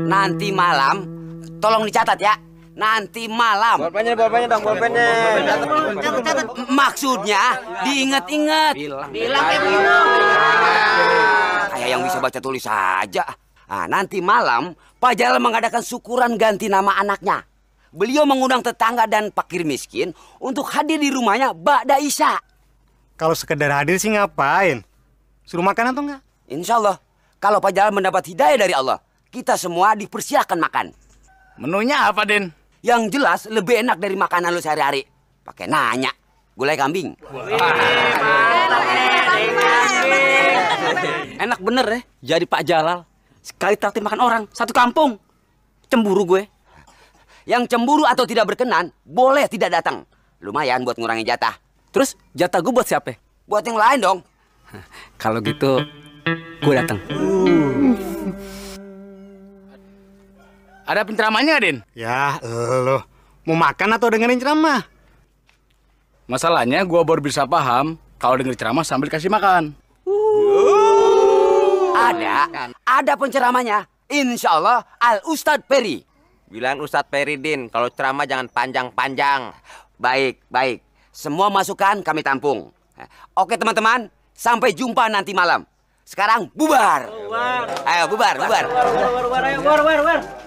Nanti malam, tolong dicatat ya. Nanti malam. Bolpennya, bolpennya dong, bolpennya. Maksudnya diingat-ingat. Bilang, bilang Kayak yang bisa baca tulis saja. Nah, nanti malam Pak Jalal mengadakan syukuran ganti nama anaknya. Beliau mengundang tetangga dan pakir miskin untuk hadir di rumahnya Mbak Daisha. Kalau sekedar hadir sih ngapain? Suruh makan atau enggak? Insya Allah. Kalau Pak Jalal mendapat hidayah dari Allah, kita semua dipersiapkan makan. Menunya apa, Den? Yang jelas lebih enak dari makanan lu sehari-hari. Pakai nanya. Gulai kambing. enak bener ya, jadi Pak Jalal. Sekali traktir makan orang, satu kampung. Cemburu gue. Yang cemburu atau tidak berkenan, boleh tidak datang. Lumayan buat ngurangin jatah. Terus jatah gue buat siapa? Buat yang lain dong. Kalau gitu, gue datang. Uh. Ada penceramahnya, Din? Ya, lo Mau makan atau dengerin ceramah? Masalahnya gua baru bisa paham kalau denger ceramah sambil kasih makan. Uh. Ada, ada penceramahnya. Insya Allah Al Ustadz Peri. Bilang Ustadz Peri Din, kalau ceramah jangan panjang-panjang. Baik, baik. Semua masukan kami tampung. Oke teman-teman, sampai jumpa nanti malam. Sekarang bubar. Bubar. Ayo bubar, bubar. Bubar, bubar, bubar, bubar, bubar, bubar. bubar.